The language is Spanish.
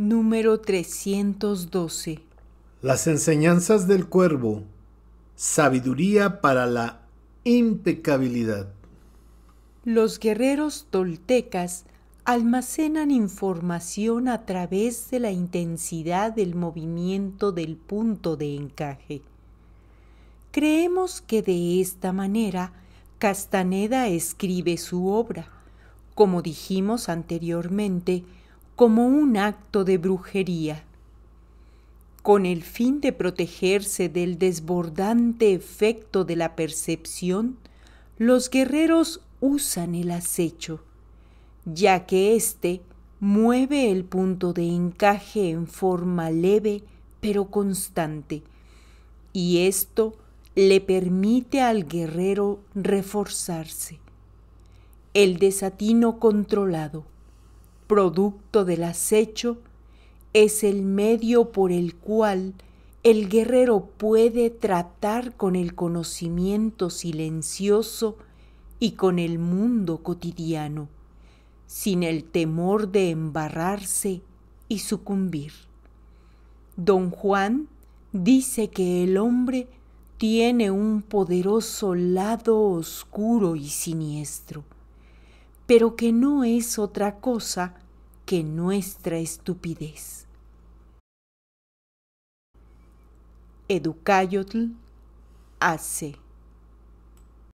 Número 312. Las enseñanzas del cuervo. Sabiduría para la impecabilidad. Los guerreros toltecas almacenan información a través de la intensidad del movimiento del punto de encaje. Creemos que de esta manera Castaneda escribe su obra. Como dijimos anteriormente, como un acto de brujería, con el fin de protegerse del desbordante efecto de la percepción, los guerreros usan el acecho, ya que éste mueve el punto de encaje en forma leve pero constante, y esto le permite al guerrero reforzarse. El desatino controlado producto del acecho, es el medio por el cual el guerrero puede tratar con el conocimiento silencioso y con el mundo cotidiano, sin el temor de embarrarse y sucumbir. Don Juan dice que el hombre tiene un poderoso lado oscuro y siniestro pero que no es otra cosa que nuestra estupidez. Educayotl hace.